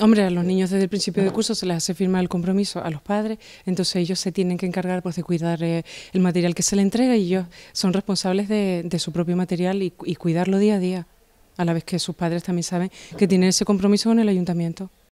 Hombre, a los niños desde el principio del curso se les hace firmar el compromiso a los padres, entonces ellos se tienen que encargar pues, de cuidar eh, el material que se les entrega y ellos son responsables de, de su propio material y, y cuidarlo día a día, a la vez que sus padres también saben que tienen ese compromiso con el ayuntamiento.